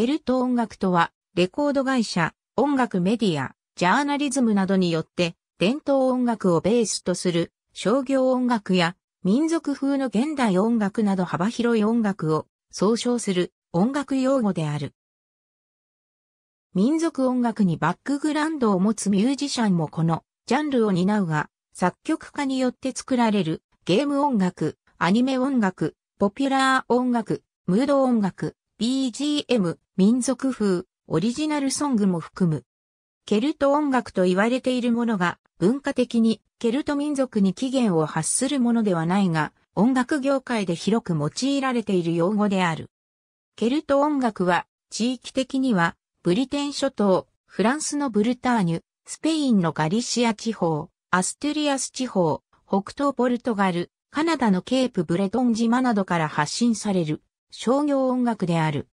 ケルト音楽とは、レコード会社、音楽メディア、ジャーナリズムなどによって、伝統音楽をベースとする商業音楽や民族風の現代音楽など幅広い音楽を総称する音楽用語である。民族音楽にバックグラウンドを持つミュージシャンもこのジャンルを担うが、作曲家によって作られるゲーム音楽、アニメ音楽、ポピュラー音楽、ムード音楽、BGM、民族風、オリジナルソングも含む。ケルト音楽と言われているものが、文化的にケルト民族に起源を発するものではないが、音楽業界で広く用いられている用語である。ケルト音楽は、地域的には、ブリテン諸島、フランスのブルターニュ、スペインのガリシア地方、アストゥリアス地方、北東ポルトガル、カナダのケープブレトン島などから発信される商業音楽である。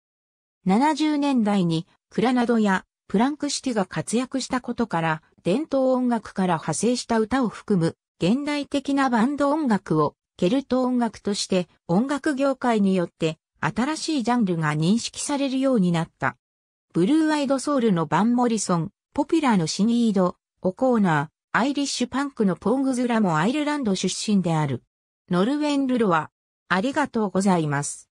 70年代にクラナドやプランクシティが活躍したことから伝統音楽から派生した歌を含む現代的なバンド音楽をケルト音楽として音楽業界によって新しいジャンルが認識されるようになった。ブルーアイドソウルのバン・モリソン、ポピュラーのシニード、オコーナー、アイリッシュパンクのポングズラもアイルランド出身である。ノルウェン・ルロは、ありがとうございます。